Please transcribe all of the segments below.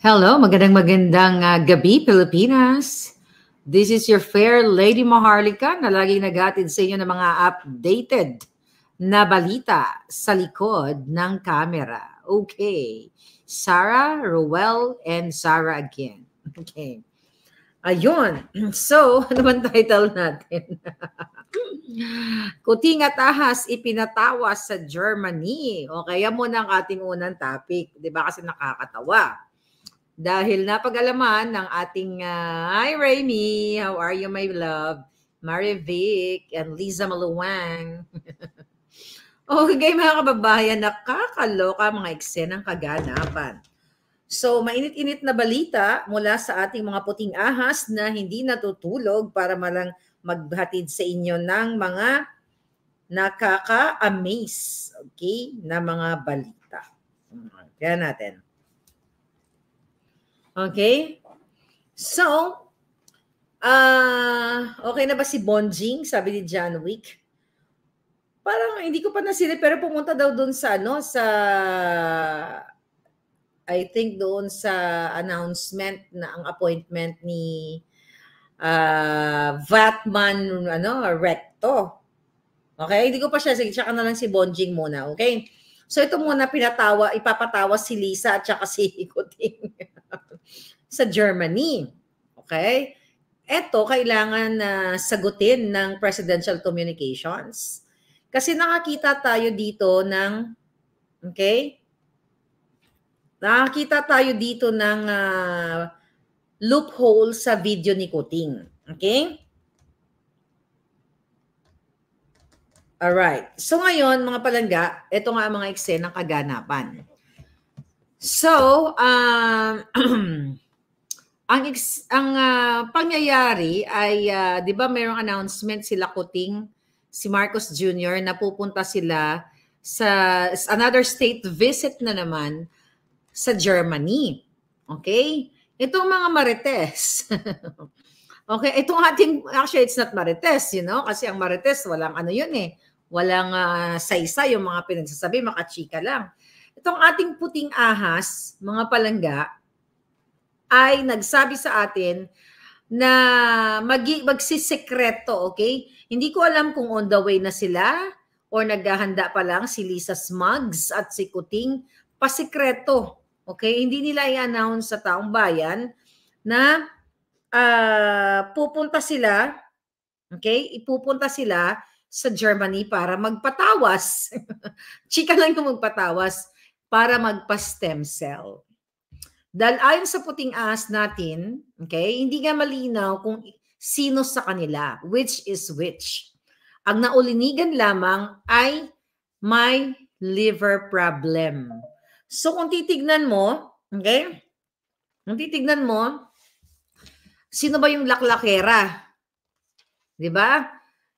Hello, magandang magandang uh, gabi Pilipinas. This is your fair Lady Maharlika na laging naghatid sa inyo ng mga updated na balita sa likod ng camera. Okay. Sarah, Roel, and Sarah again. Okay. Ayun. So, ano bang title natin? Kuting at ahas ipinatawa sa Germany. O kaya muna ang ating unang topic. Di ba kasi nakakatawa dahil napag-alaman ng ating uh, Hi Raimi, how are you my love? Vic and Liza Maluwang. okay mga kababayan, nakakaloka mga eksenang kaganapan. So, mainit-init na balita mula sa ating mga puting ahas na hindi natutulog para malang maghatid sa inyo ng mga nakaka-amaze, okay, na mga balita. Kaya natin. Okay? So, uh, okay na ba si Bonjing? Sabi ni John Wick. Parang hindi ko pa nasili pero pumunta daw doon sa ano sa I think doon sa announcement na ang appointment ni uh, ah, Vatman ano Recto. Okay, hindi ko pa siya sige tsaka na lang si Bonjing muna, okay? So ito muna pinatawa, ipapatawa si Lisa at saka si Kuting sa Germany. Okay? Ito kailangan na uh, sagutin ng presidential communications. Kasi nakakita tayo dito ng okay? Nakakita tayo dito ng uh, loophole sa video ni Kuting. Okay? All right. So ngayon, mga palangga, ito nga ang mga eksena ng kaganapan. So, um, Ang ex- ang uh, pangyayari ay uh, 'di ba mayroong announcement sila Kuting si Marcos Jr. na pupunta sila sa another state visit na naman sa Germany. Okay? Itong mga marites. okay, itong ating actually it's not marites, you know, kasi ang marites walang ano 'yun eh. Walang uh, ah, saysa yung mga pinagsasabi, makachika lang. Itong ating puting ahas, mga palangga, ay nagsabi sa atin na magi, magsisekreto, okay? Hindi ko alam kung on the way na sila or naghahanda pa lang si Lisa Smugs at si Kuting pasikreto. Okay? Hindi nila i-announce sa taong bayan na uh, pupunta sila, okay? Ipupunta sila sa Germany para magpatawas. Chika lang yung magpatawas para magpa-stem cell. Dahil ayon sa puting as natin, okay, hindi nga malinaw kung sino sa kanila, which is which. Ang naulinigan lamang ay my liver problem. So kung titignan mo, okay? Kung titignan mo, sino ba yung laklakera? 'Di ba?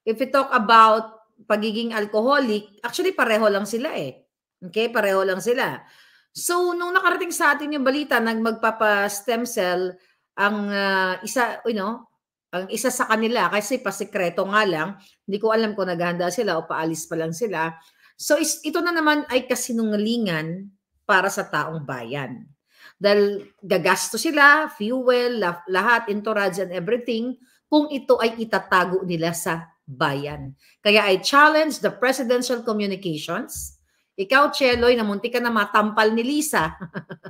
If you talk about pagiging alcoholic, actually pareho lang sila eh. Okay, pareho lang sila. So, nung nakarating sa atin yung balita, na magpapa stem cell ang uh, isa, you know, ang isa sa kanila, kasi pasikreto nga lang, hindi ko alam kung naghahanda sila o paalis pa lang sila. So, is, ito na naman ay kasinungalingan para sa taong bayan. Dahil gagasto sila, fuel, lahat, entourage and everything, kung ito ay itatago nila sa bayan. Kaya I challenge the presidential communications ikaw, Cheloy, namunti ka na matampal ni Lisa.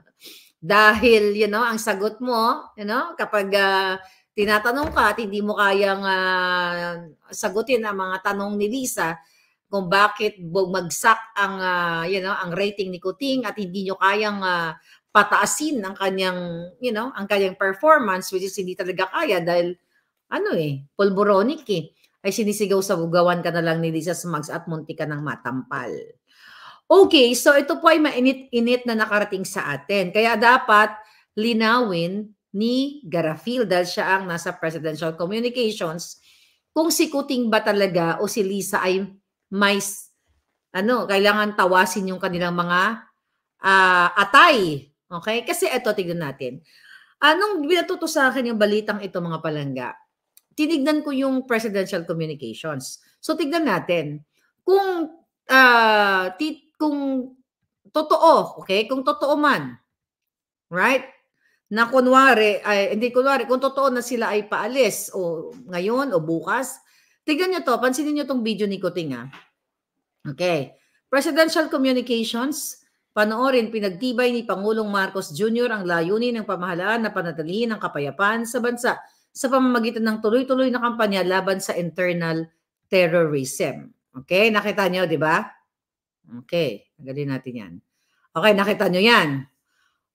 Dahil, you know, ang sagot mo, you know, kapag uh, tinatanong ka at hindi mo kayang uh, sagutin ang mga tanong ni Lisa kung bakit bumagsak ang, uh, you know, ang rating ni Kuting at hindi nyo kayang uh, pataasin ang kanyang, you know, ang kanyang performance which is hindi talaga kaya dahil, ano eh, polboronic eh ay sinisigaw sa bugawan ka na lang ni Lisa Smugs at munti ka ng matampal. Okay, so ito po ay mainit-init na nakarating sa atin. Kaya dapat linawin ni Garafil dahil siya ang nasa presidential communications kung si Kuting ba talaga o si Lisa ay may ano, kailangan tawasin yung kanilang mga uh, atay. Okay? Kasi ito, tignan natin. Anong binatuto sa akin yung balitang ito mga palangga? Tinignan ko yung presidential communications. So, tignan natin. Kung uh, kung totoo, okay? Kung totoo man, right? Na kunwari, ay, hindi kunwari, kung totoo na sila ay paalis o ngayon o bukas, tignan nyo to, pansinin nyo tong video ni Kuting ha. Ah. Okay. Presidential Communications, panoorin pinagtibay ni Pangulong Marcos Jr. ang layunin ng pamahalaan na panatilihin ang kapayapaan sa bansa sa pamamagitan ng tuloy-tuloy na kampanya laban sa internal terrorism. Okay, nakita nyo, di ba? Okay, galing natin yan. Okay, nakita nyo yan.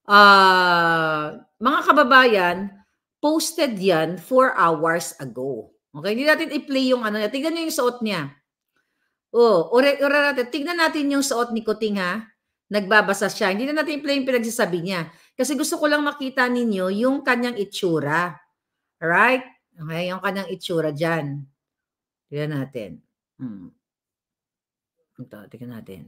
Uh, mga kababayan, posted yan 4 hours ago. Okay, hindi natin i-play yung ano niya. Tignan nyo yung suot niya. Oh, ore, ore natin. Tignan natin yung suot ni Kuting ha. Nagbabasa siya. Hindi na natin i-play yung pinagsasabi niya. Kasi gusto ko lang makita ninyo yung kanyang itsura. Alright? Okay, yung kanyang itsura dyan. Tignan natin. Hmm. Ito, tingnan natin.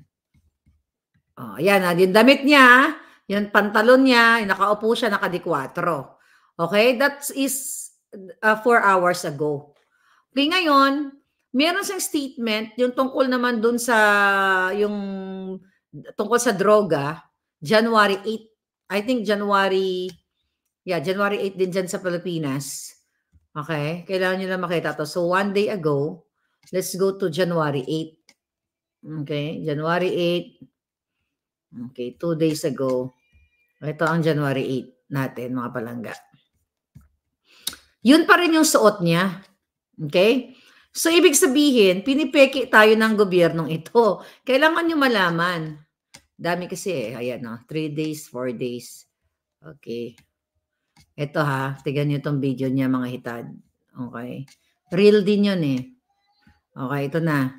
Oh, ayan, ah, yung damit niya, ah. yung pantalon niya, nakaupo siya, nakadikwatro. Okay, that is uh, four hours ago. Okay, ngayon, meron siyang statement, yung tungkol naman dun sa, yung tungkol sa droga, January 8, I think January, yeah, January 8 din dyan sa Pilipinas. Okay, kailangan nyo lang makita to. So, one day ago, let's go to January 8. Okay, January 8. Okay, two days ago. Ito ang January 8 natin, mga palangga. Yun pa rin yung suot niya. Okay? So, ibig sabihin, pinipeki tayo ng gobyernong ito. Kailangan nyo malaman. Dami kasi eh. Ayan o. Oh, three days, four days. Okay. Ito ha. Tigan nyo tong video niya mga hitad. Okay. Real din yun eh. Okay, ito na.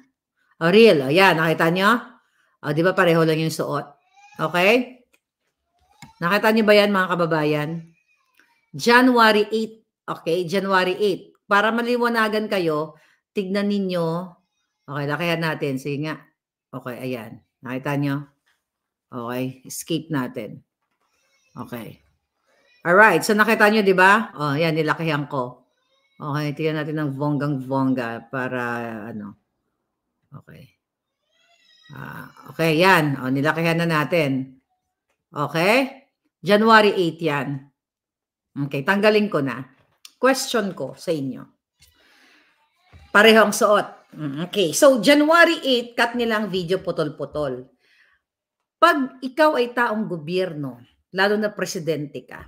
O, oh, real. O, oh, yan. Nakita nyo? O, oh, di ba pareho lang yung suot? Okay? Nakita nyo ba yan, mga kababayan? January 8. Okay? January 8. Para maliwanagan kayo, tignan ninyo. Okay, lakihan natin. Sige nga. Okay, ayan. Nakita nyo? Okay. Escape natin. Okay. Alright. So, nakita nyo, di ba? oh, yan. Nilakihan ko. Okay. Tignan natin ng vonggang-vongga para, ano, Okay. Ah, okay, yan. O, nilakihan na natin. Okay? January 8 yan. Okay, tanggalin ko na. Question ko sa inyo. Parehong suot. Mm, okay, so January 8, cut nilang video putol-putol. Pag ikaw ay taong gobyerno, lalo na presidente ka,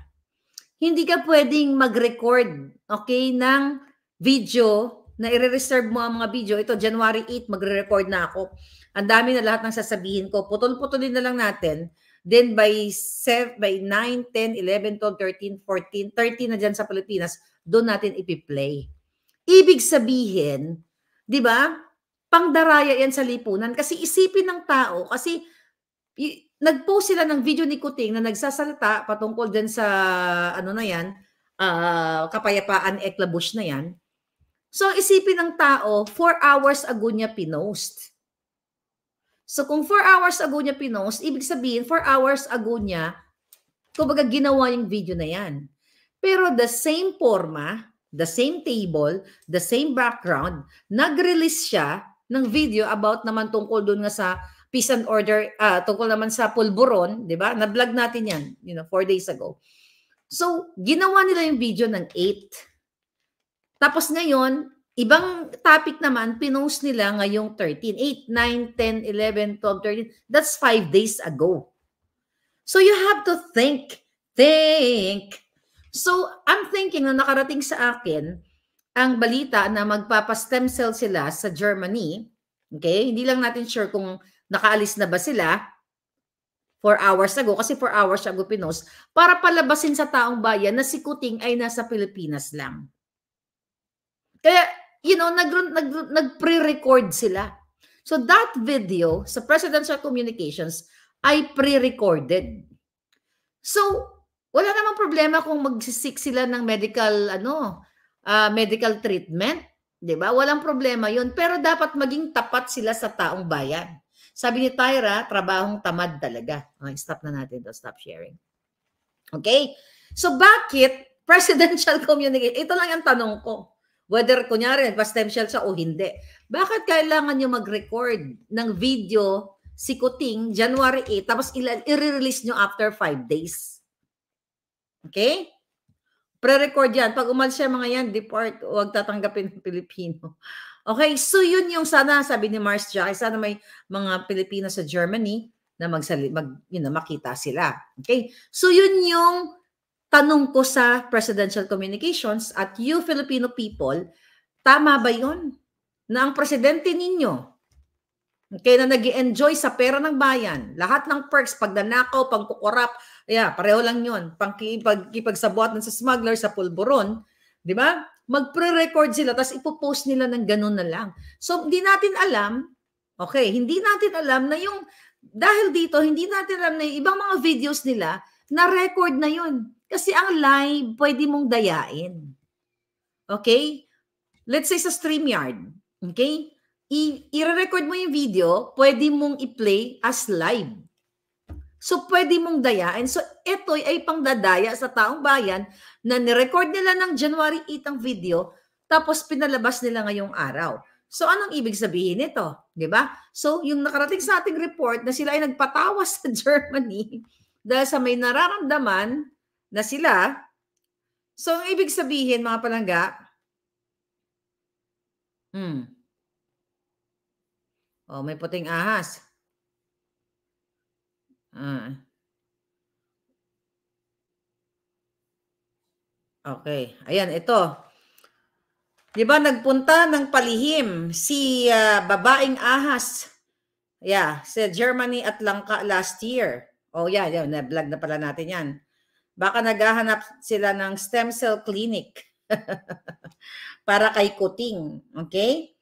hindi ka pwedeng mag-record, okay, ng video na i-reserve mo ang mga video. Ito, January 8, magre-record na ako. Ang dami na lahat ng sasabihin ko. Putol-putulin na lang natin. Then by, 7, by 9, 10, 11, 12, 13, 14, 13 na dyan sa Pilipinas, doon natin ipi-play. Ibig sabihin, di ba, pangdaraya yan sa lipunan kasi isipin ng tao, kasi nag-post sila ng video ni Kuting na nagsasalita patungkol din sa, ano na yan, uh, kapayapaan eklabush na yan. So isipin ng tao, 4 hours ago niya pinost. So kung 4 hours ago niya pinost, ibig sabihin 4 hours ago niya, kumbaga ginawa yung video na yan. Pero the same forma, the same table, the same background, nag-release siya ng video about naman tungkol doon nga sa peace and order, uh, tungkol naman sa pulburon, di ba? Na-vlog natin yan, you know, 4 days ago. So, ginawa nila yung video ng 8 tapos ngayon, ibang topic naman, pinost nila ngayong 13. 8, 9, 10, 11, 12, 13. That's five days ago. So you have to think. Think. So I'm thinking na nakarating sa akin ang balita na magpapa-stem cell sila sa Germany. Okay? Hindi lang natin sure kung nakaalis na ba sila four hours ago, kasi four hours ago pinos, para palabasin sa taong bayan na si Kuting ay nasa Pilipinas lang. Kaya, you know, nag, nag, nag-pre-record sila. So that video sa Presidential Communications ay pre-recorded. So, wala namang problema kung magsisik sila ng medical ano, uh, medical treatment, 'di ba? Walang problema 'yun, pero dapat maging tapat sila sa taong bayan. Sabi ni Tyra, trabahong tamad talaga. Okay, oh, stop na natin 'to, stop sharing. Okay? So bakit presidential communication? Ito lang ang tanong ko. Whether, kunyari, nagpa-stem cell siya o hindi. Bakit kailangan nyo mag-record ng video si Kuting January 8 tapos i-release nyo after 5 days? Okay? Pre-record yan. Pag umalis siya mga yan, deport. Huwag tatanggapin ng Pilipino. Okay, so yun yung sana sabi ni Mars Jai, sana may mga Pilipino sa Germany na magsali, mag, you know, makita sila. Okay? So yun yung tanong ko sa Presidential Communications at you Filipino people, tama ba yon na ang presidente ninyo Okay, na nag enjoy sa pera ng bayan. Lahat ng perks, pag pag pagkukurap, yeah, pareho lang yun. Pagkipagsabuat ng sa smuggler, sa pulburon, di ba? Magpre-record sila, tapos ipopost nila ng ganun na lang. So, hindi natin alam, okay, hindi natin alam na yung, dahil dito, hindi natin alam na yung ibang mga videos nila, na record na yun. Kasi ang live, pwede mong dayain. Okay? Let's say sa StreamYard. Okay? I-record mo yung video, pwede mong i-play as live. So, pwede mong dayain. So, ito ay pangdadaya sa taong bayan na nirecord nila ng January 8 ang video, tapos pinalabas nila ngayong araw. So, anong ibig sabihin nito? ba? Diba? So, yung nakarating sa ating report na sila ay nagpatawas sa Germany dahil sa may nararamdaman na sila. So, ang ibig sabihin, mga palangga, hmm, oh, may puting ahas. Ah. Okay. Ayan, ito. Di ba nagpunta ng palihim si uh, babaeng ahas? Yeah, sa Germany at Lanka last year. Oh, yeah, yeah, na-vlog na pala natin 'yan. Baka naghahanap sila ng stem cell clinic para kay Kuting. Okay?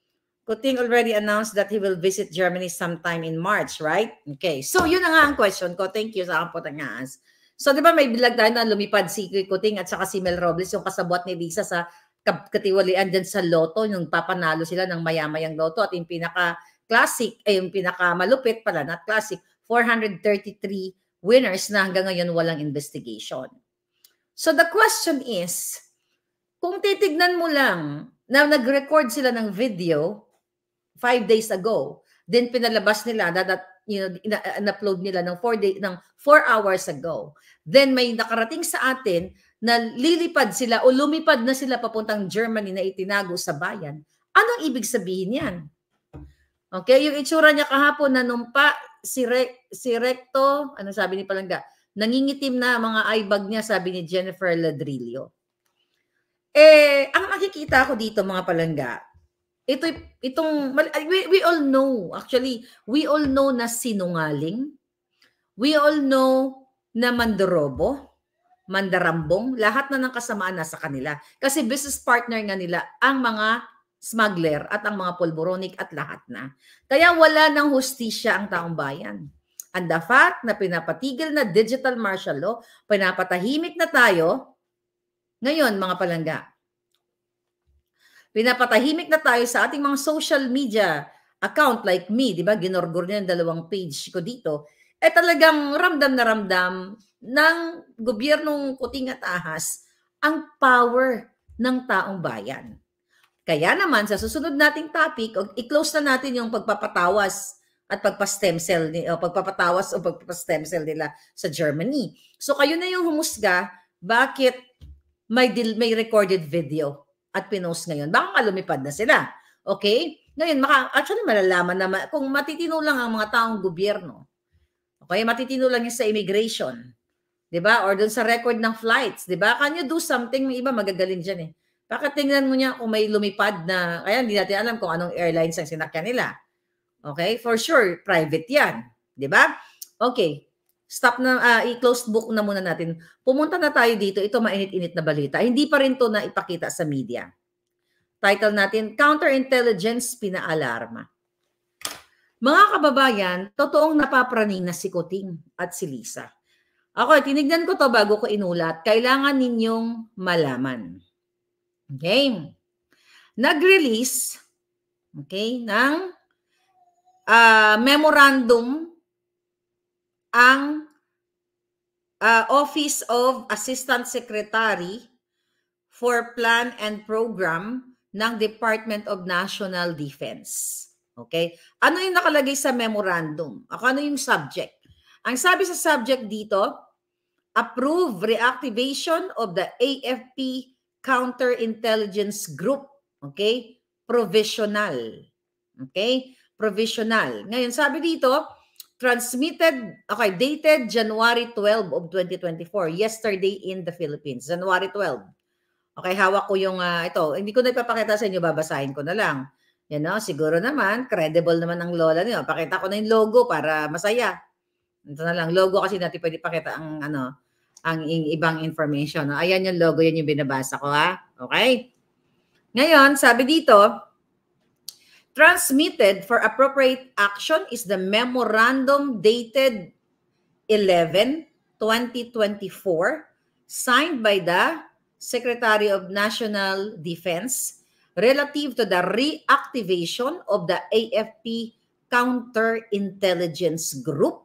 Kuting already announced that he will visit Germany sometime in March, right? Okay. So, yun na nga ang question ko. Thank you sa kapotangas. So, di ba may bilag tayo na lumipad si Kuting at saka si Mel Robles, yung kasabot ni Lisa sa katiwalian dyan sa loto, yung papanalo sila ng mayamayang loto at yung pinaka classic, ay eh, yung pinaka malupit pala, not classic, 433 winners na hanggang ngayon walang investigation. So the question is, kung titignan mo lang na nag-record sila ng video five days ago, then pinalabas nila that, that you know, in-upload nila ng four, day, ng four hours ago. Then may nakarating sa atin na lilipad sila o lumipad na sila papuntang Germany na itinago sa bayan. Anong ibig sabihin yan? Okay, yung itsura niya kahapon na numpa si, Re, si Recto, ano sabi ni Palangga, nangingitim na mga eyebag niya, sabi ni Jennifer Ladrillo. Eh, ang makikita ko dito mga palangga, ito, itong, we, we all know, actually, we all know na sinungaling. We all know na mandorobo, mandarambong, lahat na ng kasamaan nasa kanila. Kasi business partner nga nila ang mga smuggler at ang mga polboronic at lahat na. Kaya wala ng hustisya ang taong bayan. And the fact na pinapatigil na digital martial law, pinapatahimik na tayo, ngayon mga palangga, pinapatahimik na tayo sa ating mga social media account like me, di ba? Ginorgor niya dalawang page ko dito. Eh talagang ramdam na ramdam ng gobyernong kuting at ahas ang power ng taong bayan. Kaya naman, sa susunod nating topic, i-close na natin yung pagpapatawas at pagpa-stem cell, o pagpapatawas o pagpa-stem cell nila sa Germany. So kayo na yung humusga, bakit may, may recorded video at pinost ngayon? Baka lumipad na sila. Okay? Ngayon, maka, actually malalaman na ma kung matitino lang ang mga taong gobyerno. Okay? Matitino lang yung sa immigration. 'di ba? Or doon sa record ng flights, 'di ba? Can you do something? May iba magagaling diyan eh. Baka tingnan mo niya kung may lumipad na, kaya hindi natin alam kung anong airlines ang sinakyan nila. Okay? For sure, private yan. Di ba? Okay. Stop na, uh, i-closed book na muna natin. Pumunta na tayo dito. Ito mainit-init na balita. Hindi pa rin to na ipakita sa media. Title natin, Counterintelligence Pinaalarma. Mga kababayan, totoong napapraning na si Kuting at si Lisa. Ako, tinignan ko to bago ko inulat. Kailangan ninyong malaman. Okay? Nag-release, okay, ng uh, memorandum ang uh, Office of Assistant Secretary for Plan and Program ng Department of National Defense. Okay? Ano yung nakalagay sa memorandum? Ano yung subject? Ang sabi sa subject dito, approve reactivation of the AFP counterintelligence group. Okay? Provisional. Okay? Provisional. Ngayon, sabi dito, transmitted, okay, dated January 12 of 2024, yesterday in the Philippines, January 12. Okay, hawak ko yung, uh, ito, hindi ko na ipapakita sa inyo, babasahin ko na lang. You know, siguro naman, credible naman ang lola niyo. Pakita ko na yung logo para masaya. Ito na lang, logo kasi natin pwede pakita ang ano, ang ibang information. No? Ayan yung logo, yun yung binabasa ko ha. Okay? Ngayon, sabi dito, transmitted for appropriate action is the memorandum dated 11, 2024, signed by the Secretary of National Defense relative to the reactivation of the AFP counterintelligence group.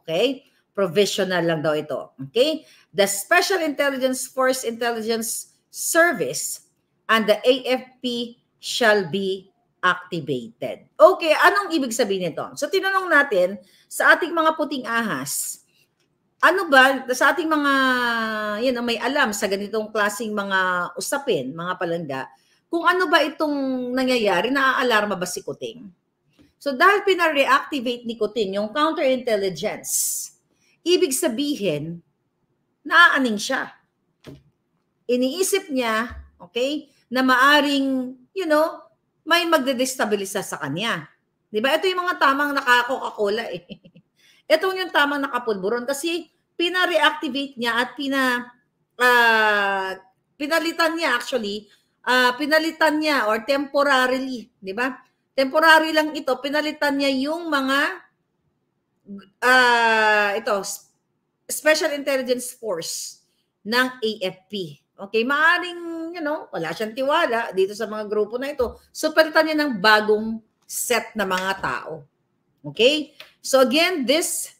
Okay? provisional lang daw ito. Okay? The Special Intelligence Force Intelligence Service and the AFP shall be activated. Okay, anong ibig sabihin nito? So tinanong natin sa ating mga puting ahas, ano ba sa ating mga you know, may alam sa ganitong klasing mga usapin, mga palangga, kung ano ba itong nangyayari, naaalarma ba si Kuting? So dahil pina-reactivate ni Kuting yung counterintelligence Ibig sabihin, naaaning siya. Iniisip niya, okay, na maaring, you know, may magdedestabilisa sa kanya. Di ba? Ito yung mga tamang naka eh. Ito yung tamang nakapulburon kasi pina-reactivate niya at pina uh, pinalitan niya actually, uh, pinalitan niya or temporarily, di ba? Temporary lang ito, pinalitan niya yung mga uh, ito, Special Intelligence Force ng AFP. Okay, maaring, you know, wala siyang tiwala dito sa mga grupo na ito. So, niya ng bagong set na mga tao. Okay? So, again, this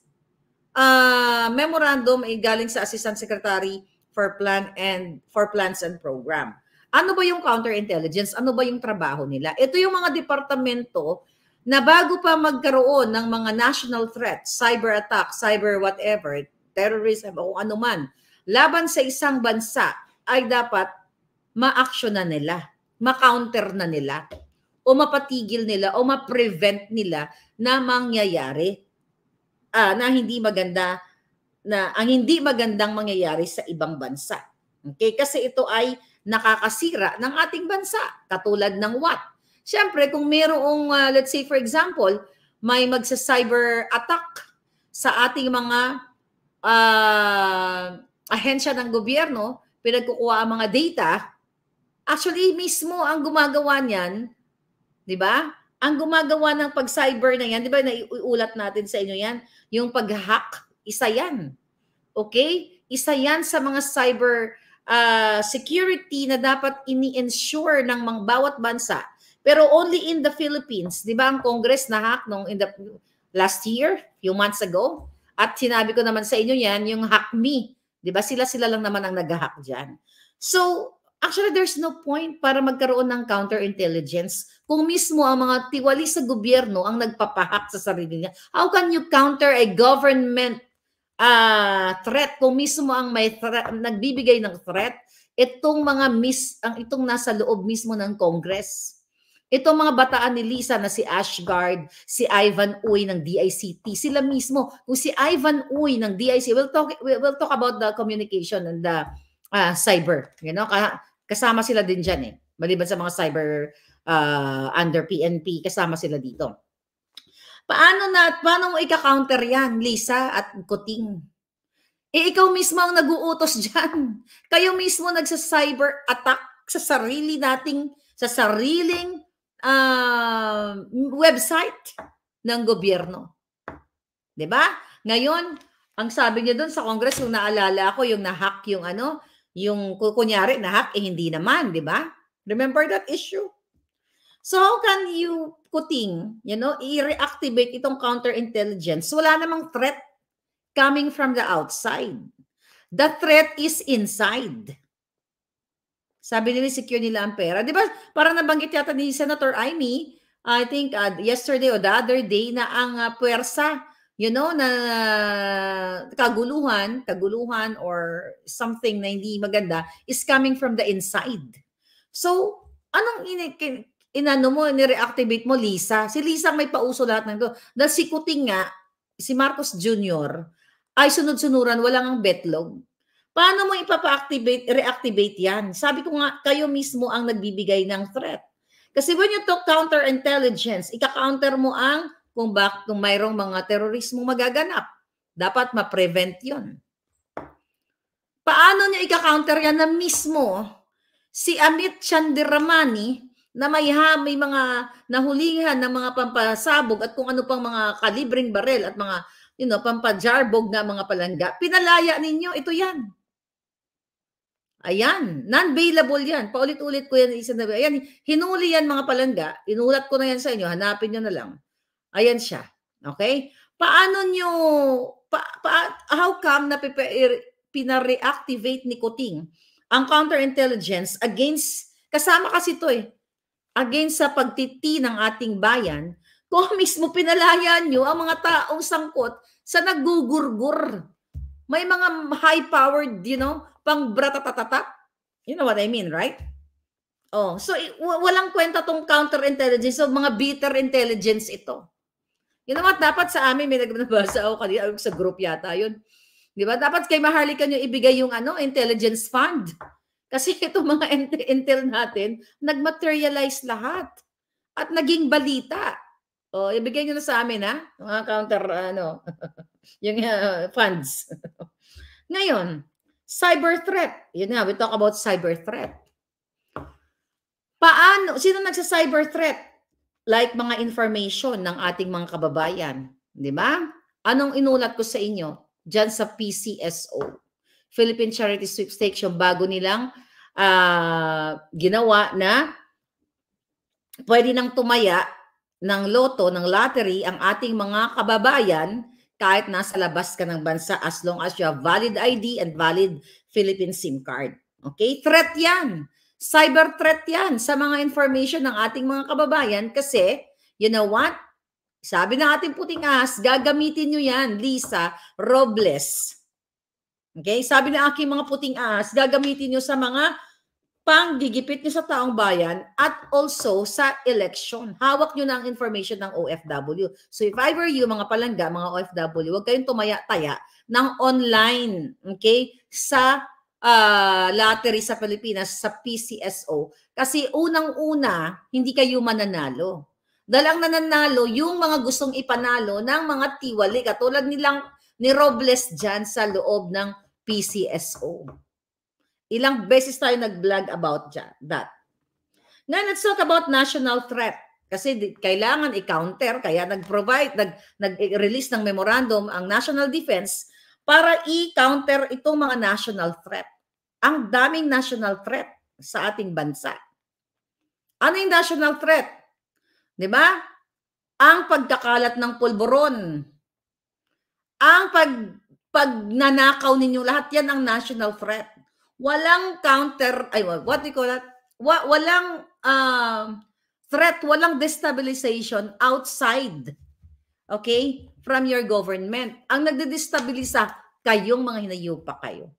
uh, memorandum ay galing sa Assistant Secretary for Plan and for Plans and Program. Ano ba yung counterintelligence? Ano ba yung trabaho nila? Ito yung mga departamento na bago pa magkaroon ng mga national threat, cyber attack, cyber whatever, terrorism o ano man, laban sa isang bansa ay dapat ma-action na nila, ma-counter na nila, o mapatigil nila, o ma-prevent nila na mangyayari uh, na hindi maganda na ang hindi magandang mangyayari sa ibang bansa. Okay? Kasi ito ay nakakasira ng ating bansa, katulad ng what? Siyempre, kung mayroong, uh, ah, let's say for example, may magsa-cyber attack sa ating mga uh, ahensya ng gobyerno, pinagkukuha ang mga data, actually mismo ang gumagawa niyan, di ba? Ang gumagawa ng pag-cyber na yan, di ba, naiulat natin sa inyo yan, yung pag-hack, isa yan. Okay? Isa yan sa mga cyber uh, security na dapat ini-ensure ng mga bawat bansa pero only in the Philippines, di ba ang Congress na-hack nung in the, last year, few months ago. At sinabi ko naman sa inyo yan, yung hack me. Di ba sila-sila lang naman ang nag-hack dyan. So, actually there's no point para magkaroon ng counterintelligence kung mismo ang mga tiwali sa gobyerno ang nagpapahak sa sarili niya. How can you counter a government uh, threat kung mismo ang may threat, nagbibigay ng threat itong mga mis ang itong nasa loob mismo ng Congress? Itong mga bataan ni Lisa na si Ashgard, si Ivan Uy ng DICT, sila mismo, kung si Ivan Uy ng DICT, we'll talk we'll talk about the communication and the uh, cyber, you know? Kasama sila din diyan eh. Maliban sa mga cyber uh, under PNP, kasama sila dito. Paano na at paano mo ika-counter 'yan, Lisa at Kuting? Eh ikaw mismo ang naguutos diyan. Kayo mismo nagsa-cyber attack sa sarili nating sa sariling uh, website ng gobyerno. 'Di ba? Ngayon, ang sabi niya doon sa Congress, yung naalala ko, yung nahack yung ano, yung kunyari nahack eh hindi naman, 'di ba? Remember that issue? So how can you kuting, you know, i-reactivate itong counterintelligence? Wala namang threat coming from the outside. The threat is inside. Sabi nila, secure nila ang pera. Di ba, parang nabanggit yata ni Senator Amy, I think uh, yesterday or the other day, na ang uh, puwersa, you know, na uh, kaguluhan, kaguluhan or something na hindi maganda is coming from the inside. So, anong in inano mo, nireactivate mo, Lisa? Si Lisa may pauso lahat ng go. Dahil si Kuting nga, si Marcos Jr., ay sunod-sunuran, walang ang betlog. Paano mo ipapa-activate, reactivate yan? Sabi ko nga, kayo mismo ang nagbibigay ng threat. Kasi when you talk counterintelligence, ika-counter mo ang kung, bakit kung mayroong mga terorismo magaganap. Dapat ma-prevent yun. Paano niya ika-counter yan na mismo si Amit Chandiramani na may, ha, may mga nahulihan ng mga pampasabog at kung ano pang mga kalibring barel at mga you know, pampajarbog na mga palangga. Pinalaya ninyo, ito yan. Ayan, non-bailable yan. Paulit-ulit ko yan isa na. Ayan, hinuli yan mga palangga. Inulat ko na yan sa inyo. Hanapin nyo na lang. Ayan siya. Okay? Paano nyo, pa, pa, how come na er, pinareactivate ni Kuting ang counterintelligence against, kasama kasi to eh, against sa pagtiti ng ating bayan, kung mismo pinalayan nyo ang mga taong sangkot sa nagugurgur. May mga high-powered, you know, pang bratatatatap. You know what I mean, right? Oh, so walang kwenta tong counterintelligence, so mga bitter intelligence ito. You know what, dapat sa amin, may nagbabasa ako kanina, sa group yata yun. Di ba? Dapat kay Maharlika nyo ibigay yung ano, intelligence fund. Kasi itong mga intel natin, nagmaterialize lahat. At naging balita. O, oh, ibigay nyo na sa amin, ha? Mga counter, ano, yung uh, funds. Ngayon, Cyber threat. Yun nga, we talk about cyber threat. Paano, sino nagsa-cyber threat? Like mga information ng ating mga kababayan. Di ba? Anong inulat ko sa inyo? Diyan sa PCSO. Philippine Charity Sweepstakes, yung bago nilang uh, ginawa na pwede nang tumaya ng loto, ng lottery, ang ating mga kababayan kahit nasa labas ka ng bansa as long as you have valid ID and valid Philippine SIM card. Okay? Threat yan. Cyber threat yan sa mga information ng ating mga kababayan kasi, you know what? Sabi ng ating puting as, gagamitin nyo yan, Lisa Robles. Okay? Sabi ng aking mga puting as, gagamitin nyo sa mga panggigipit niyo sa taong bayan at also sa election. Hawak niyo ang information ng OFW. So if I were you, mga palangga, mga OFW, huwag kayong tumaya-taya ng online, okay, sa uh, lottery sa Pilipinas, sa PCSO. Kasi unang-una, hindi kayo mananalo. Dalang nananalo yung mga gustong ipanalo ng mga tiwali, katulad nilang ni Robles dyan sa loob ng PCSO. Ilang beses tayo nag-vlog about that. Ngayon, let's talk about national threat. Kasi kailangan i-counter, kaya nag-provide, nag, nag-release ng memorandum ang national defense para i-counter itong mga national threat. Ang daming national threat sa ating bansa. Ano yung national threat? Di ba? Ang pagkakalat ng pulburon. Ang pag pagnanakaw ninyo lahat yan ang national threat walang counter, ay, what do you call that? walang uh, threat, walang destabilization outside, okay, from your government. Ang nagdedestabilisa, kayong mga hinayupa kayo.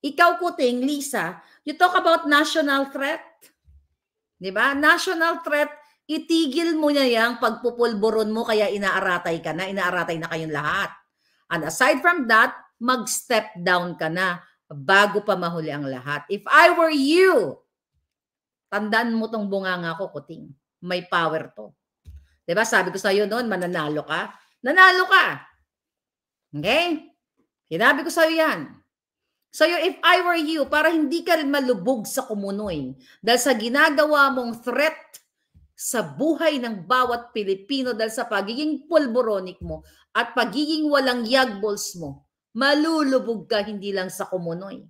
Ikaw, ko Kuting, Lisa, you talk about national threat. Di ba? National threat, itigil mo na yang pagpupulburon mo kaya inaaratay ka na, inaaratay na kayong lahat. And aside from that, mag-step down ka na bago pa mahuli ang lahat. If I were you, tandaan mo tong bunganga ko, kuting. May power to. ba diba? Sabi ko sa iyo noon, mananalo ka. Nanalo ka. Okay? Hinabi ko sa iyo yan. So you, if I were you, para hindi ka rin malubog sa kumunoy dahil sa ginagawa mong threat sa buhay ng bawat Pilipino dahil sa pagiging pulboronic mo at pagiging walang yagballs mo, malulubog ka hindi lang sa kumunoy.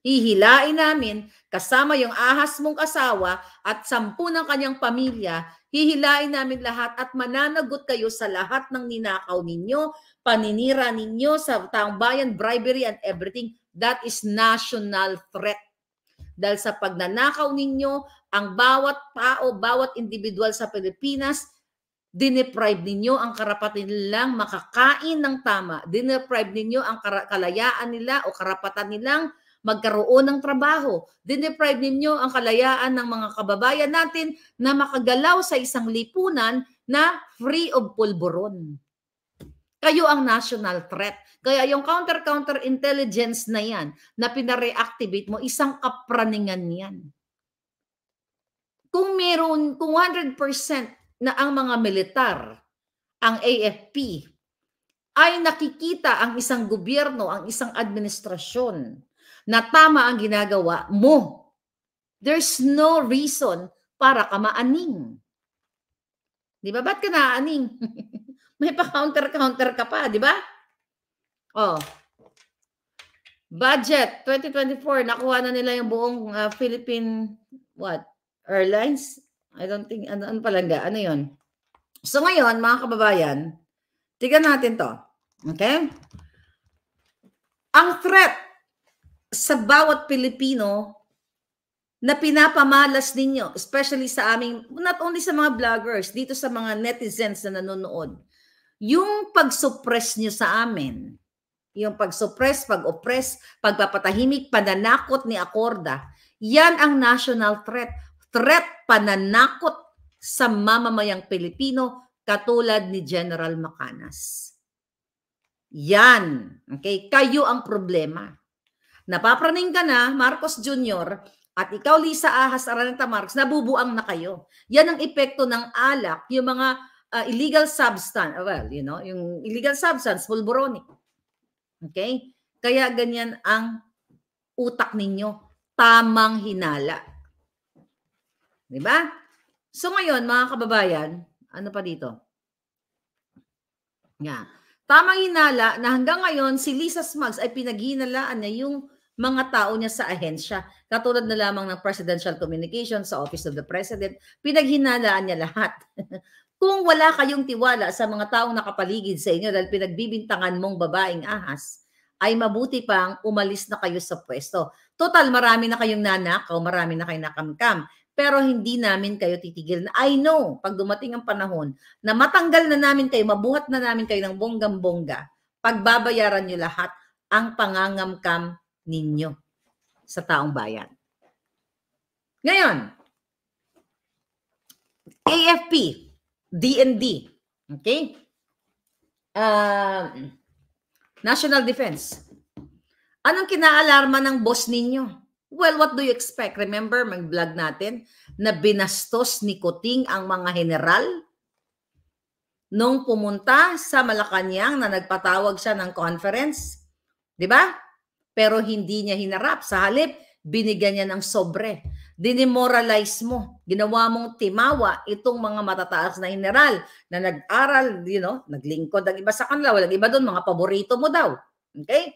Hihilain namin kasama yung ahas mong asawa at sampu ng kanyang pamilya, hihilain namin lahat at mananagot kayo sa lahat ng ninakaw ninyo, paninira ninyo sa taong bayan, bribery and everything. That is national threat. Dahil sa pagnanakaw ninyo, ang bawat tao, bawat individual sa Pilipinas Dineprive ninyo ang karapatan nilang makakain ng tama. Dineprive ninyo ang kalayaan nila o karapatan nilang magkaroon ng trabaho. Dineprive ninyo ang kalayaan ng mga kababayan natin na makagalaw sa isang lipunan na free of pulburon. Kayo ang national threat. Kaya yung counter-counter intelligence na yan, na pinareactivate mo, isang kapraningan yan. Kung meron, kung 100% na ang mga militar, ang AFP, ay nakikita ang isang gobyerno, ang isang administrasyon na tama ang ginagawa mo. There's no reason para ka maaning. Di ba? Ba't ka naaning? May pa-counter-counter ka pa, di ba? Oh. Budget 2024, nakuha na nila yung buong uh, Philippine what? Airlines I don't think, ano, ano palangga? Ano yon So ngayon, mga kababayan, tignan natin to. Okay? Ang threat sa bawat Pilipino na pinapamalas ninyo, especially sa aming, not only sa mga vloggers, dito sa mga netizens na nanonood, yung pag-suppress nyo sa amin, yung pag-suppress, pag-oppress, pagpapatahimik, pananakot ni Akorda, yan ang national threat threat pananakot sa mamamayang Pilipino katulad ni General Macanas. Yan. Okay? Kayo ang problema. Napapraning ka na, Marcos Jr., at ikaw, Lisa Ahas, Araneta Marcos, nabubuang na kayo. Yan ang epekto ng alak, yung mga uh, illegal substance. Ah, well, you know, yung illegal substance, pulboronic. Okay? Kaya ganyan ang utak ninyo. Tamang hinala. 'Di ba? So ngayon, mga kababayan, ano pa dito? Nga. Tamang hinala na hanggang ngayon si Lisa Smugs ay pinaghinalaan niya yung mga tao niya sa ahensya. Katulad na lamang ng Presidential Communication sa Office of the President, pinaghinalaan niya lahat. Kung wala kayong tiwala sa mga taong nakapaligid sa inyo dahil pinagbibintangan mong babaeng ahas, ay mabuti pang umalis na kayo sa pwesto. Total, marami na kayong nanakaw, marami na kayong nakamkam pero hindi namin kayo titigil. I know, pag dumating ang panahon na matanggal na namin kayo, mabuhat na namin kayo ng bonggam-bongga, pagbabayaran nyo lahat ang pangangamkam ninyo sa taong bayan. Ngayon, AFP, DND, okay? Uh, National Defense. Anong kinaalarma ng boss ninyo? Well, what do you expect? Remember, mag-vlog natin na binastos ni Kuting ang mga general nung pumunta sa Malacanang na nagpatawag siya ng conference. Di ba? Pero hindi niya hinarap. Sa halip, binigyan niya ng sobre. Dinemoralize mo. Ginawa mong timawa itong mga matataas na general na nag-aral, you know, naglingkod ang iba sa kanila. Walang iba doon, mga paborito mo daw. Okay?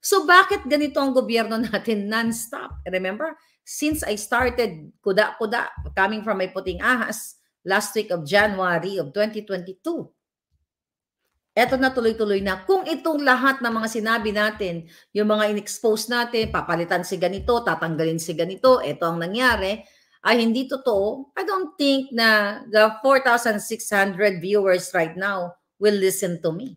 So bakit ganito ang gobyerno natin non-stop? Remember, since I started kuda-kuda coming from my puting ahas last week of January of 2022, eto na tuloy-tuloy na. Kung itong lahat ng mga sinabi natin, yung mga inexpose natin, papalitan si ganito, tatanggalin si ganito, eto ang nangyari, ay hindi totoo, I don't think na the 4,600 viewers right now will listen to me.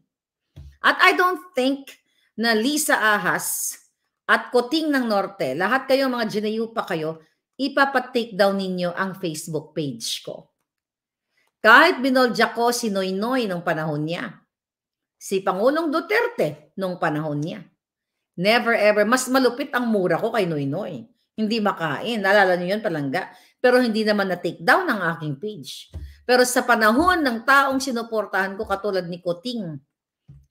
At I don't think na Lisa Ahas at Koting ng Norte, lahat kayo mga Ginayu pa kayo, ipapatake down ninyo ang Facebook page ko. Kahit binolja ko si Noynoy nung panahon niya. Si Pangulong Duterte nung panahon niya. Never ever. Mas malupit ang mura ko kay Noynoy. Hindi makain. Nalala niyo yun palangga. Pero hindi naman na-take down ang aking page. Pero sa panahon ng taong sinuportahan ko katulad ni Koting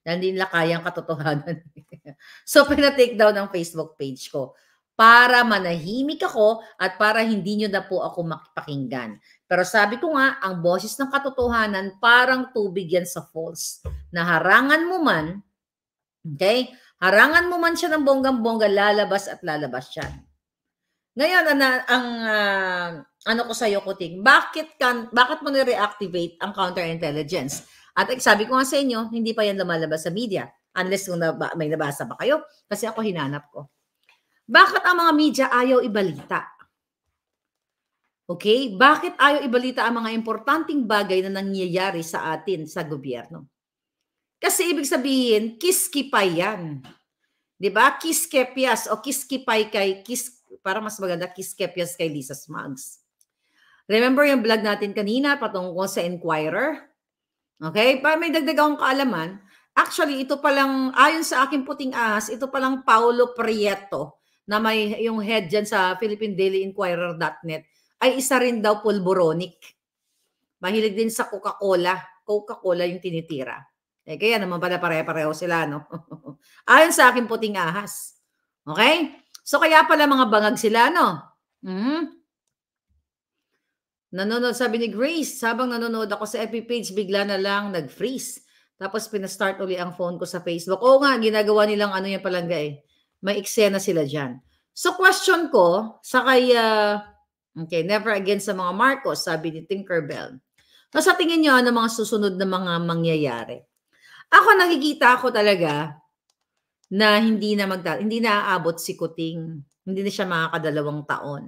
na hindi nila kayang katotohanan. so, pinatake down ang Facebook page ko para manahimik ako at para hindi nyo na po ako makipakinggan. Pero sabi ko nga, ang boses ng katotohanan parang tubig yan sa false. Na harangan mo man, okay, harangan mo man siya ng bonggang-bongga, lalabas at lalabas siya. Ngayon, ang, ang uh, ano ko sa'yo, Kuting, bakit, kan, bakit mo na-reactivate ang counterintelligence? At sabi ko nga sa inyo, hindi pa yan lumalabas sa media. Unless kung naba, may nabasa ba kayo. Kasi ako hinanap ko. Bakit ang mga media ayaw ibalita? Okay? Bakit ayaw ibalita ang mga importanteng bagay na nangyayari sa atin sa gobyerno? Kasi ibig sabihin, kiskipay yan. 'Di ba? Kiskepyas o kiskipay kay kis para mas maganda kiskepyas kay Lisa Smugs. Remember yung vlog natin kanina patungkol sa Inquirer? Okay? Para may dagdag akong kaalaman, actually, ito palang, ayon sa aking puting as, ito palang Paulo Prieto, na may yung head dyan sa Philippine Daily Inquirer.net, ay isa rin daw pulboronic. Mahilig din sa Coca-Cola. Coca-Cola yung tinitira. Eh, kaya naman pala pare-pareho sila, no? ayon sa aking puting ahas. Okay? So, kaya pala mga bangag sila, no? Mm-hmm. Nanonood, sabi ni Grace, habang nanonood ako sa FB page, bigla na lang nag-freeze. Tapos pinastart uli ang phone ko sa Facebook. Oo nga, ginagawa nilang ano yan palangga eh. May eksena sila dyan. So question ko, sa kay, uh, okay, never again sa mga Marcos, sabi ni Tinkerbell. So sa tingin niyo, ano mga susunod na mga mangyayari? Ako nakikita ako talaga na hindi na magta hindi na aabot si Kuting. Hindi na siya makakadalawang taon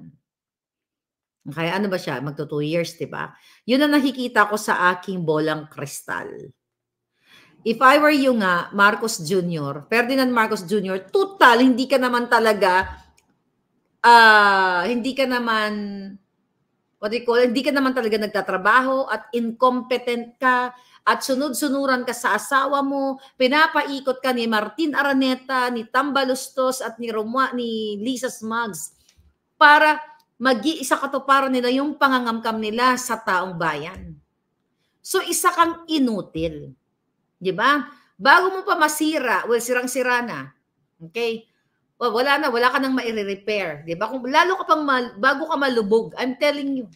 Okay, ano ba siya? Magto 2 years, 'di ba? 'Yun ang nakikita ko sa aking bolang kristal. If I were you nga, Marcos Jr., Ferdinand Marcos Jr., total hindi ka naman talaga uh, hindi ka naman what do you call, hindi ka naman talaga nagtatrabaho at incompetent ka at sunod-sunuran ka sa asawa mo, pinapaikot ka ni Martin Araneta, ni Tambalustos at ni Romua, ni Lisa Smugs para mag-iisa katuparan nila yung pangangamkam nila sa taong bayan. So isa kang inutil. 'Di ba? Bago mo pa masira, well sirang-sira na. Okay? Well, wala na, wala ka nang maire repair 'di ba? Kung lalo ka pang mal, bago ka malubog, I'm telling you.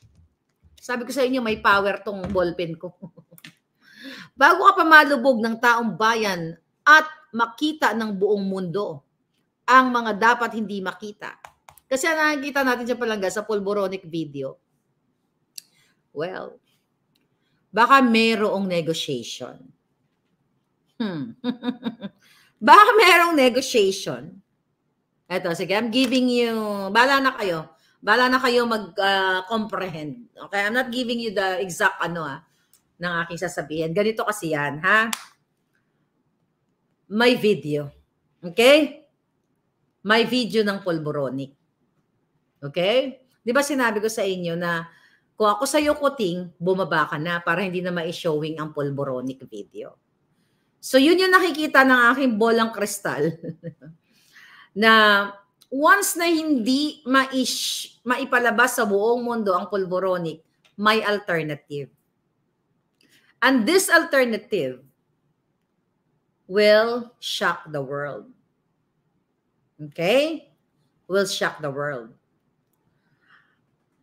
Sabi ko sa inyo, may power tong ballpen ko. bago ka pa malubog ng taong bayan at makita ng buong mundo ang mga dapat hindi makita kasi ang nakikita natin sa palang sa pulboronic video, well, baka mayroong negotiation. Hmm. baka mayroong negotiation. Eto, sige, I'm giving you, bala na kayo. Bala na kayo mag-comprehend. Ah, uh, okay, I'm not giving you the exact ano ah, ng aking sasabihin. Ganito kasi yan, ha? May video. Okay? May video ng polboronic. Okay? Di ba sinabi ko sa inyo na kung ako sa'yo kuting, bumaba ka na para hindi na ma-showing ang polboronic video. So yun yung nakikita ng aking bolang kristal. na once na hindi ma maish, maipalabas sa buong mundo ang polboronic, may alternative. And this alternative will shock the world. Okay? Will shock the world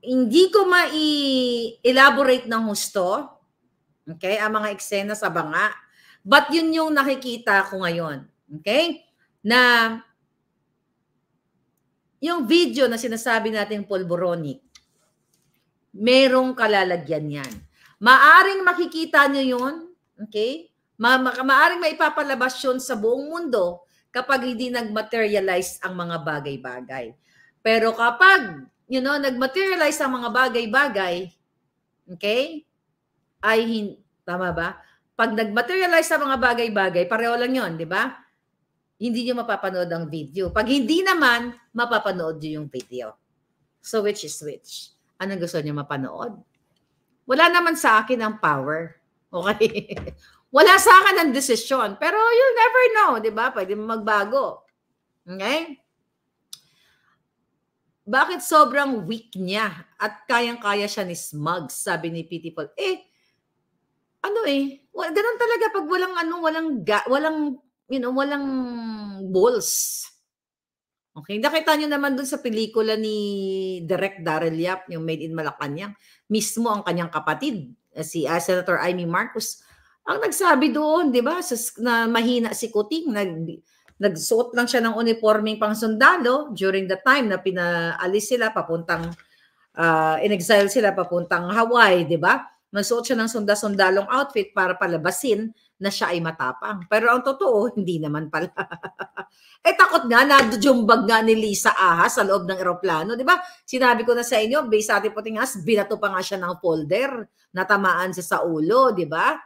hindi ko mai-elaborate ng husto, okay, ang mga eksena sa banga, but yun yung nakikita ko ngayon, okay, na yung video na sinasabi natin polboronic, merong kalalagyan yan. Maaring makikita nyo yun, okay, ma- ma- maaring maipapalabas yun sa buong mundo kapag hindi nag-materialize ang mga bagay-bagay. Pero kapag you know, nagmaterialize ang mga bagay-bagay, okay? Ay, hin- tama ba? Pag nagmaterialize ang mga bagay-bagay, pareho lang yon di ba? Hindi nyo mapapanood ang video. Pag hindi naman, mapapanood nyo yung video. So which is which? Anong gusto nyo mapanood? Wala naman sa akin ang power. Okay? Wala sa akin ang desisyon. Pero you'll never know, di ba? Pwede magbago. Okay? Bakit sobrang weak niya at kayang-kaya siya ni Smug, sabi ni Pitiful. Eh, ano eh, ganun talaga pag walang ano, walang, ga, walang, you know, walang balls. Okay, nakita niyo naman dun sa pelikula ni Direk Daryl Yap, yung Made in Malacanang, mismo ang kanyang kapatid, eh, si uh, Senator Amy Marcos, ang nagsabi doon, di ba, na mahina si Kuting, nag, nagsuot lang siya ng uniforming pang sundalo during the time na pinaalis sila papuntang uh, in-exile sila papuntang Hawaii, di ba? Nagsuot siya ng sunda-sundalong outfit para palabasin na siya ay matapang. Pero ang totoo, hindi naman pala. eh takot nga, nadujumbag nga ni Lisa Aha sa loob ng eroplano. Di ba? Sinabi ko na sa inyo, based sa ating puting as, binato pa nga siya ng folder. Natamaan siya sa ulo, di ba?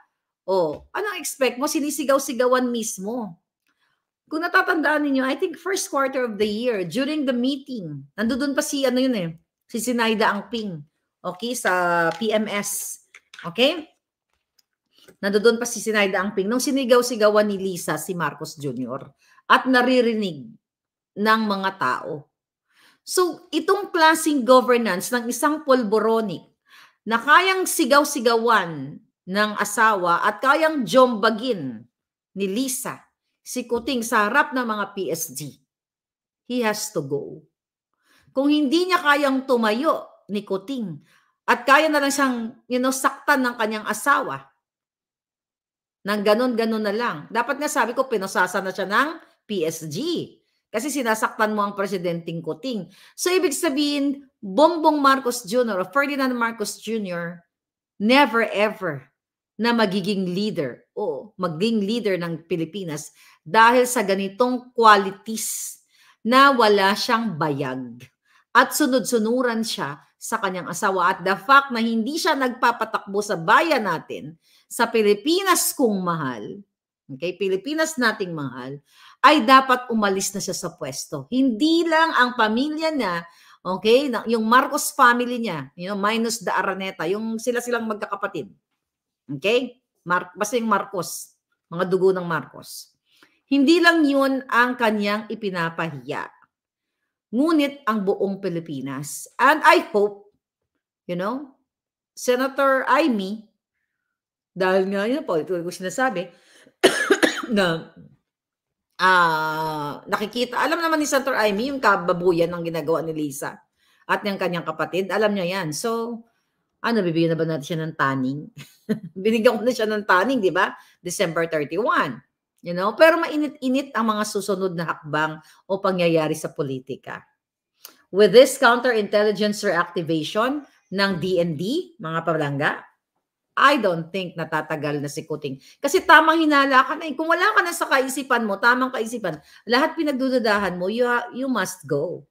O, oh, anong expect mo? Sinisigaw-sigawan mismo kung natatandaan niyo, I think first quarter of the year, during the meeting, nandoon pa si ano yun eh, si Sinaida Angping, okay, sa PMS. Okay? Nandoon pa si Sinaida Angping nung sinigaw-sigawan ni Lisa si Marcos Jr. at naririnig ng mga tao. So, itong klaseng governance ng isang polboronic na kayang sigaw-sigawan ng asawa at kayang jombagin ni Lisa sikuting sa harap ng mga PSG. He has to go. Kung hindi niya kayang tumayo ni Kuting at kaya na lang siyang you know, saktan ng kanyang asawa, nang ganun-ganun na lang. Dapat nga sabi ko, pinasasa na siya ng PSG. Kasi sinasaktan mo ang presidenting Kuting. So ibig sabihin, Bongbong Marcos Jr. o Ferdinand Marcos Jr. never ever na magiging leader o maging leader ng Pilipinas dahil sa ganitong qualities na wala siyang bayag. At sunod-sunuran siya sa kanyang asawa at the fact na hindi siya nagpapatakbo sa bayan natin, sa Pilipinas kung mahal, okay, Pilipinas nating mahal, ay dapat umalis na siya sa pwesto. Hindi lang ang pamilya niya Okay? Yung Marcos family niya, you know, minus the Araneta, yung sila silang magkakapatid. Okay? Mar- basta yung Marcos, mga dugo ng Marcos. Hindi lang yun ang kanyang ipinapahiya. Ngunit ang buong Pilipinas. And I hope, you know, Senator Amy, dahil nga yun po, ito ko sinasabi, na uh, nakikita, alam naman ni Senator Amy yung kababuyan ng ginagawa ni Lisa at ng kanyang kapatid. Alam niya yan. So, Ah, nabibigyan na ba natin siya ng tanning? Binigyan ko na siya ng tanning, di ba? December 31. You know? Pero mainit-init ang mga susunod na hakbang o pangyayari sa politika. With this counterintelligence reactivation ng DND, mga palangga, I don't think natatagal na si Kuting. Kasi tamang hinala ka na. Eh. Kung wala ka na sa kaisipan mo, tamang kaisipan, lahat pinagdududahan mo, you, you must go.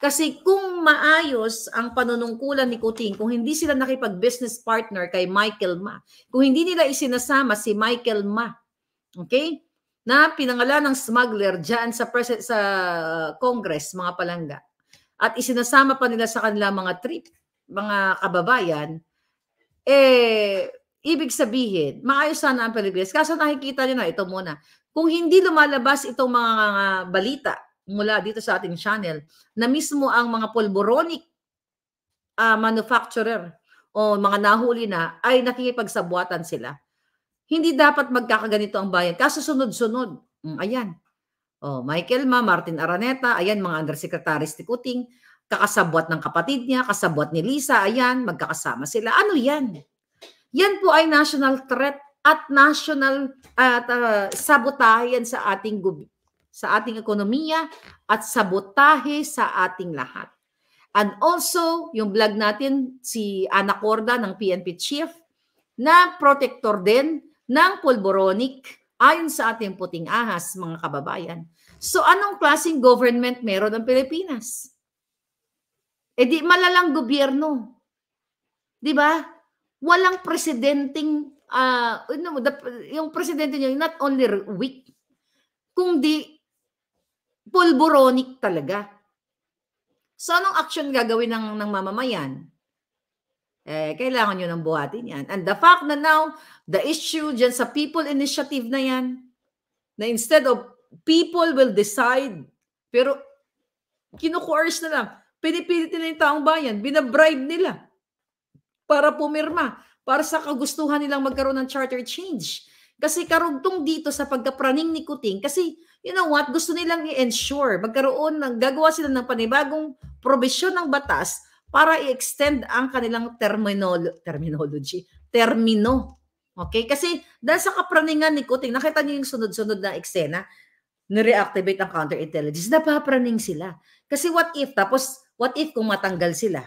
Kasi kung maayos ang panunungkulan ni Kuting, kung hindi sila nakipag-business partner kay Michael Ma, kung hindi nila isinasama si Michael Ma, okay? Na pinangalan ng smuggler diyan sa pres- sa Congress, mga palangga. At isinasama pa nila sa kanila mga trip, mga kababayan, eh, ibig sabihin, maayos sana ang Pilipinas. Kaso nakikita niyo na, ito muna. Kung hindi lumalabas itong mga balita mula dito sa ating channel na mismo ang mga polboronic uh, ah, manufacturer o mga nahuli na ay nakikipagsabwatan sila. Hindi dapat magkakaganito ang bayan. Kaso sunod-sunod. Mm, ayan. Oh, Michael Ma, Martin Araneta, ayan mga undersecretaries ni Kuting, kakasabwat ng kapatid niya, kasabwat ni Lisa, ayan, magkakasama sila. Ano yan? Yan po ay national threat at national at uh, ah, sabotahe sa ating sa ating ekonomiya at sabotahe sa ating lahat. And also, yung vlog natin, si Ana Corda ng PNP Chief, na protector din ng pulboronic ayon sa ating puting ahas, mga kababayan. So anong klaseng government meron ang Pilipinas? E di malalang gobyerno. Di ba? Walang presidenting, uh, ah, yung presidente niya, not only weak, kundi pulboronic talaga. So, anong action gagawin ng, ng mamamayan? Eh, kailangan nyo nang buhatin yan. And the fact na now, the issue dyan sa people initiative na yan, na instead of people will decide, pero kinukoerse na lang, pinipilit nila yung taong bayan, binabribe nila para pumirma, para sa kagustuhan nilang magkaroon ng charter change. Kasi karugtong dito sa pagkapraning ni Kuting, kasi you know what, gusto nilang i-ensure, magkaroon ng, gagawa sila ng panibagong probisyon ng batas para i-extend ang kanilang terminol, terminology, termino. Okay? Kasi dahil sa kapraningan ni Kuting, nakita niyo yung sunod-sunod na eksena, nireactivate ang counterintelligence, napapraning sila. Kasi what if, tapos what if kung matanggal sila?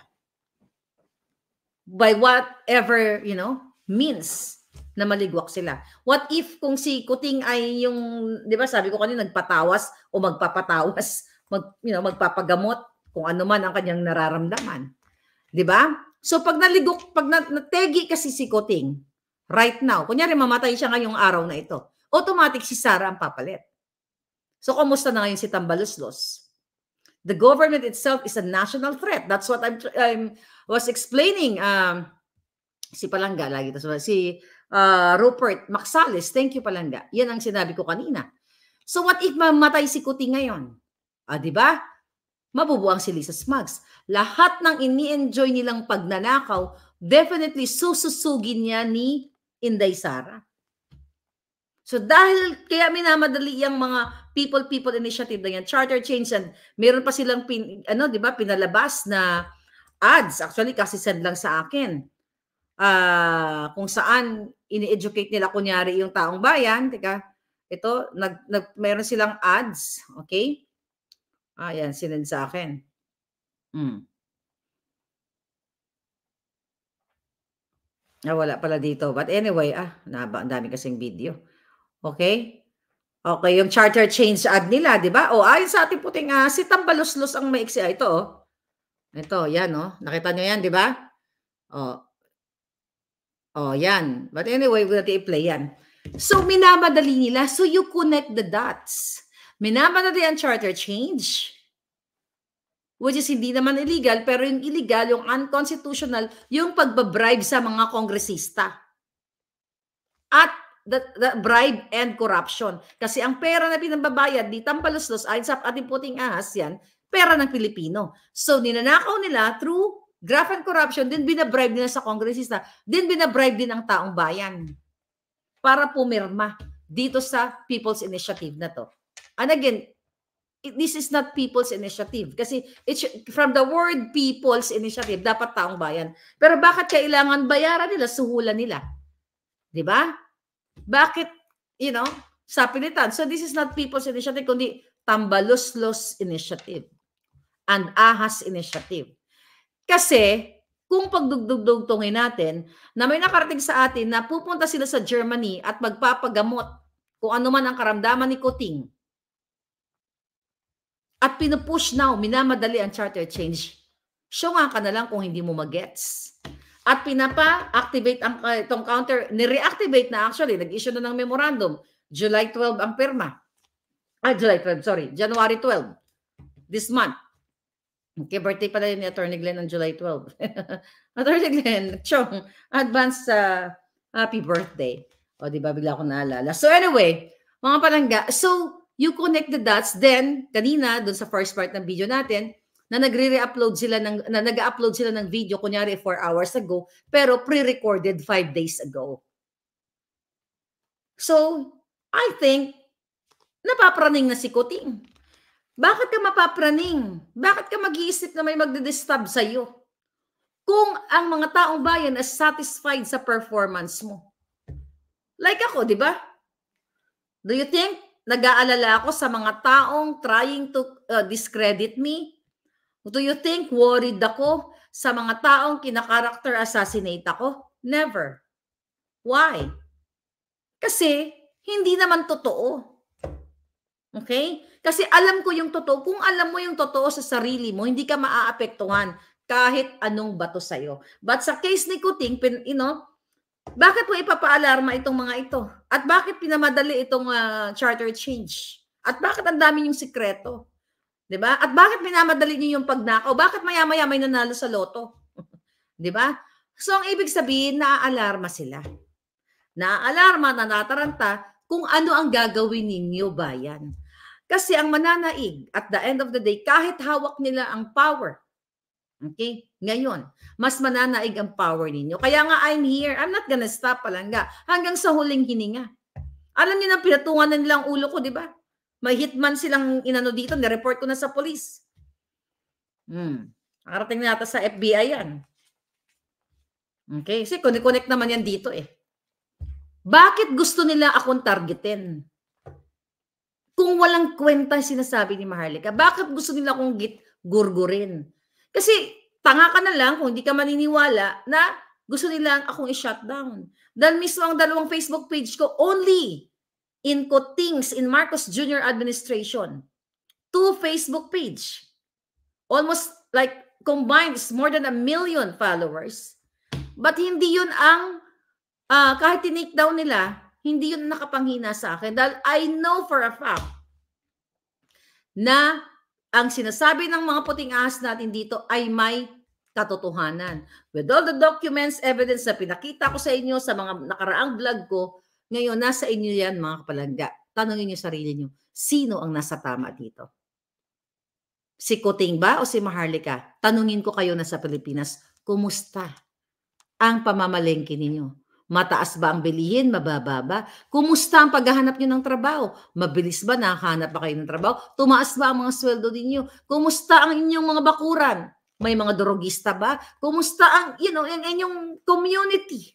By whatever, you know, means na maligwak sila. What if kung si Kuting ay yung, di ba sabi ko kanina, nagpatawas o magpapatawas, mag, you know, magpapagamot kung ano man ang kanyang nararamdaman. Di ba? So pag naligok, pag nategi kasi si Kuting, right now, kunyari mamatay siya ngayong araw na ito, automatic si Sara ang papalit. So kumusta na ngayon si Tambaluslos? The government itself is a national threat. That's what I'm, I'm was explaining um, si Palangga lagi to So, si uh, Rupert Maxales. Thank you palanda. Yan ang sinabi ko kanina. So what if mamatay si Kuti ngayon? Ah, di ba? Mabubuang si Lisa Smugs. Lahat ng ini-enjoy nilang pagnanakaw, definitely sususugin niya ni Inday Sara. So dahil kaya minamadali yung mga people-people initiative na charter change and meron pa silang pin, ano, 'di ba, pinalabas na ads actually kasi send lang sa akin uh, kung saan ini-educate nila kunyari yung taong bayan. Teka, ito, nag, nag, meron silang ads. Okay? Ayan, ah, sinend sa akin. Hmm. Ah, wala pala dito. But anyway, ah, naba, ang dami kasing video. Okay? Okay, yung charter change ad nila, di ba? O, oh, ayon sa ating puting uh, si Tambaluslos ang maiksi. Ah, ito, oh. Ito, yan, oh. Nakita nyo yan, di ba? Oh, Oh, yan. But anyway, we'll i-play yan. So, minamadali nila. So, you connect the dots. Minamadali ang charter change. Which is hindi naman illegal, pero yung illegal, yung unconstitutional, yung pagbabribe sa mga kongresista. At the, the bribe and corruption. Kasi ang pera na pinambabayad di Tampaluslos, ayon sa ating puting ahas yan, pera ng Pilipino. So, ninanakaw nila through graft and corruption, din binabribe nila sa kongresista, din binabribe din ang taong bayan para pumirma dito sa People's Initiative na to. And again, this is not people's initiative kasi it's from the word people's initiative dapat taong bayan pero bakit kailangan bayaran nila suhulan nila di ba bakit you know sapilitan so this is not people's initiative kundi tambaluslos initiative and ahas initiative kasi kung pagdugdugtungin natin na may nakarating sa atin na pupunta sila sa Germany at magpapagamot kung ano man ang karamdaman ni Kuting. At pinupush now, minamadali ang charter change. Syunga ka na lang kung hindi mo magets. At pinapa-activate ang uh, itong counter, ni-reactivate na actually, nag-issue na ng memorandum. July 12 ang perma. Ah, July 12, sorry. January 12. This month. Okay, birthday pala ni Attorney Glenn on July 12. Attorney Glenn, chong, advance uh, happy birthday. O, di ba, bigla ko naalala. So anyway, mga palangga, so you connect the dots, then, kanina, dun sa first part ng video natin, na nagre-upload sila ng na nag-upload sila ng video kunyari 4 hours ago pero pre-recorded 5 days ago. So, I think napapraning na si Kuting. Bakit ka mapapraning? Bakit ka mag-iisip na may magdidisturb sa'yo? Kung ang mga taong bayan is satisfied sa performance mo. Like ako, di ba? Do you think nag-aalala ako sa mga taong trying to uh, discredit me? Do you think worried ako sa mga taong kinakarakter assassinate ako? Never. Why? Kasi hindi naman totoo. Okay? Kasi alam ko yung totoo. Kung alam mo yung totoo sa sarili mo, hindi ka maaapektuhan kahit anong bato sa'yo. But sa case ni Kuting, pin, you know, bakit po ipapaalarma itong mga ito? At bakit pinamadali itong uh, charter change? At bakit ang dami yung sikreto? 'Di ba? At bakit pinamadali niyo yung pagnakaw? Bakit maya-maya may nanalo sa loto? 'Di ba? So ang ibig sabihin, naaalarma sila. Naaalarma, nanataranta kung ano ang gagawin ninyo bayan. Kasi ang mananaig, at the end of the day, kahit hawak nila ang power, okay, ngayon, mas mananaig ang power ninyo. Kaya nga, I'm here. I'm not gonna stop, palangga. Hanggang sa huling hininga. Alam niyo na, pinatungan na nilang ulo ko, di ba? May hitman silang inano dito, nireport ko na sa police. Hmm. Nakarating na yata sa FBI yan. Okay, kasi connect-connect naman yan dito eh. Bakit gusto nila akong targetin? Kung walang kwenta sinasabi ni Maharlika, bakit gusto nila akong git gurgurin? Kasi tanga ka na lang kung hindi ka maniniwala na gusto nila akong i-shutdown. Dahil mismo ang dalawang Facebook page ko, only in Cotings in Marcos Jr. administration. Two Facebook page. Almost like combined is more than a million followers. But hindi yun ang uh, kahit tinake down nila, hindi yun nakapanghina sa akin dahil I know for a fact na ang sinasabi ng mga puting ahas natin dito ay may katotohanan. With all the documents, evidence na pinakita ko sa inyo sa mga nakaraang vlog ko, ngayon nasa inyo yan mga kapalangga. Tanungin niyo sarili niyo, sino ang nasa tama dito? Si Kuting ba o si Maharlika? Tanungin ko kayo na sa Pilipinas, kumusta ang pamamalengke ninyo? Mataas ba ang bilihin? Mababa ba? Kumusta ang paghahanap nyo ng trabaho? Mabilis ba? Nakahanap ba kayo ng trabaho? Tumaas ba ang mga sweldo ninyo? Kumusta ang inyong mga bakuran? May mga drogista ba? Kumusta ang, you know, ang inyong community?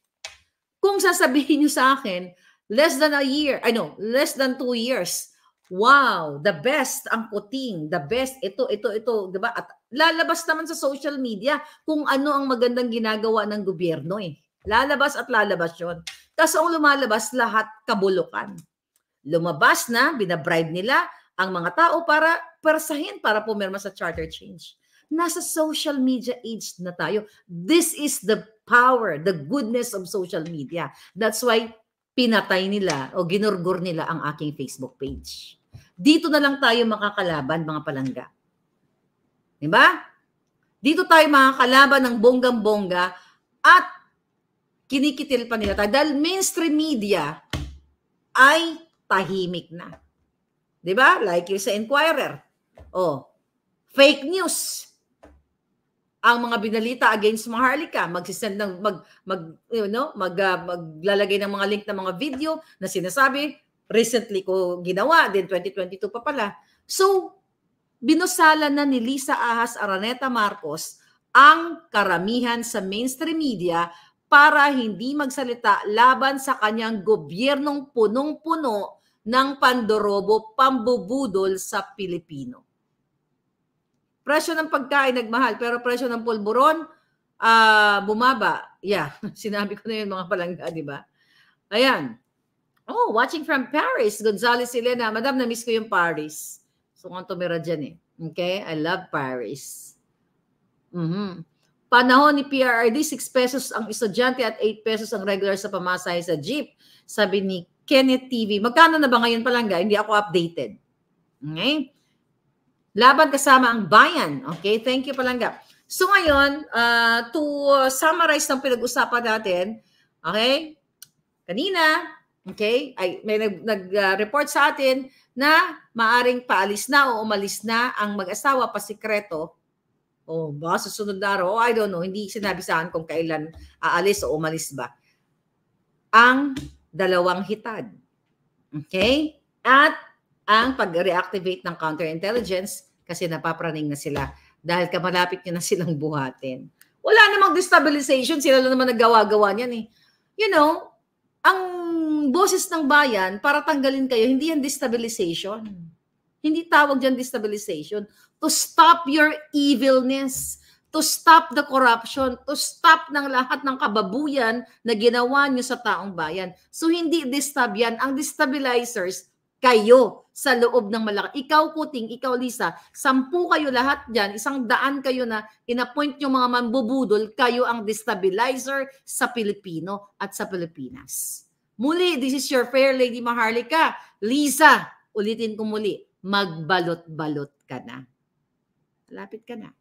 Kung sasabihin nyo sa akin, less than a year, I know, less than two years, wow, the best ang puting, the best, ito, ito, ito, di ba? At lalabas naman sa social media kung ano ang magandang ginagawa ng gobyerno eh. Lalabas at lalabas yon. Tapos ang lumalabas, lahat kabulukan. Lumabas na, binabribe nila ang mga tao para persahin, para pumirma sa charter change. Nasa social media age na tayo. This is the power, the goodness of social media. That's why pinatay nila o ginurgur nila ang aking Facebook page. Dito na lang tayo makakalaban mga palangga. 'Di ba? Dito tayo makakalaban ng bonggang-bongga at kinikitil pa nila tayo. Dahil mainstream media ay tahimik na. ba? Diba? Like yung sa Inquirer. Oh, fake news. Ang mga binalita against Maharlika, magsisend ng mag mag you know, mag uh, maglalagay ng mga link ng mga video na sinasabi recently ko ginawa din 2022 pa pala. So, binusala na ni Lisa Ahas Araneta Marcos ang karamihan sa mainstream media para hindi magsalita laban sa kanyang gobyernong punong-puno ng pandorobo pambubudol sa Pilipino. Presyo ng pagkain nagmahal pero presyo ng pulburon uh, bumaba. Yeah, sinabi ko na yun mga palangga, di ba? Ayan. Oh, watching from Paris, Gonzales Elena. Madam, na-miss ko yung Paris. So, kung tumira dyan eh. Okay? I love Paris. Mm-hmm. Panahon ni PRRD, 6 pesos ang estudyante at 8 pesos ang regular sa pamasahe sa jeep. Sabi ni Kenneth TV. Magkano na ba ngayon palangga? Hindi ako updated. Okay? Laban kasama ang bayan. Okay? Thank you palangga. So ngayon, uh, to summarize ng pinag-usapan natin, okay? Kanina, okay, ay, may nag-report nag, uh, sa atin na maaring paalis na o umalis na ang mag-asawa pa sikreto o oh, ba, susunod na araw, o oh, I don't know, hindi sinabi sa akin kung kailan aalis o umalis ba. Ang dalawang hitad. Okay? At ang pag-reactivate ng counterintelligence kasi napapraning na sila dahil kamalapit nyo na silang buhatin. Wala namang destabilization, sila lang naman nagawa-gawa niyan eh. You know, ang boses ng bayan para tanggalin kayo, hindi yan destabilization. Hindi tawag dyan destabilization. To stop your evilness. To stop the corruption. To stop ng lahat ng kababuyan na ginawa nyo sa taong bayan. So hindi distab yan. Ang destabilizers, kayo sa loob ng malaki. Ikaw, Kuting, ikaw, Lisa, sampu kayo lahat dyan, isang daan kayo na inappoint yung mga mambubudol, kayo ang destabilizer sa Pilipino at sa Pilipinas. Muli, this is your fair lady Maharlika. Lisa, ulitin ko muli magbalot-balot ka na. Lapit ka na.